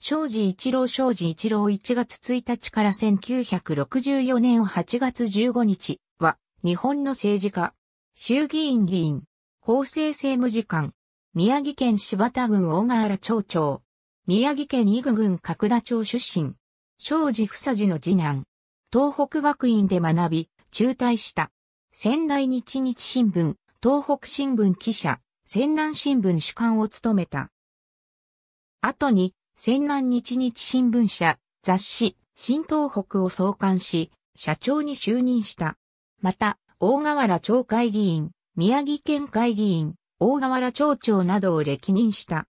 庄司一郎庄司一郎1月1日から1964年8月15日は日本の政治家、衆議院議員、法制政務次官、宮城県柴田郡大河原町長、宮城県伊久郡角田町出身、庄司房治の次男、東北学院で学び、中退した。仙台日日新聞、東北新聞記者、仙南新聞主幹を務めた。後に、千南日日新聞社、雑誌、新東北を創刊し、社長に就任した。また、大河原町会議員、宮城県会議員、大河原町長などを歴任した。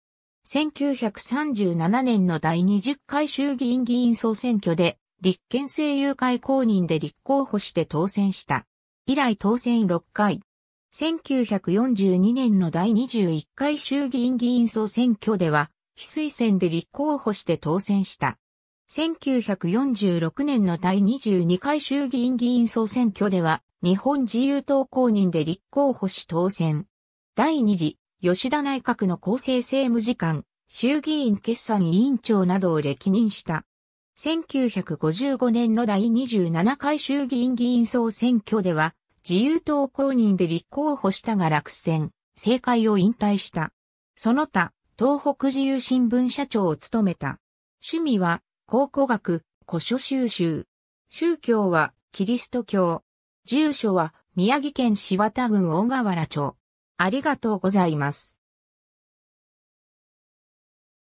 1937年の第20回衆議院議員総選挙で、立憲政友会公認で立候補して当選した。以来当選6回。1942年の第21回衆議院議員総選挙では、非推薦で立候補して当選した。1946年の第22回衆議院議員総選挙では、日本自由党公認で立候補し当選。第2次、吉田内閣の厚生政務次官、衆議院決算委員長などを歴任した。1955年の第27回衆議院議員総選挙では、自由党公認で立候補したが落選、政界を引退した。その他、東北自由新聞社長を務めた。趣味は、考古学、古書収集。宗教は、キリスト教。住所は、宮城県柴田郡大河原町。ありがとうございます。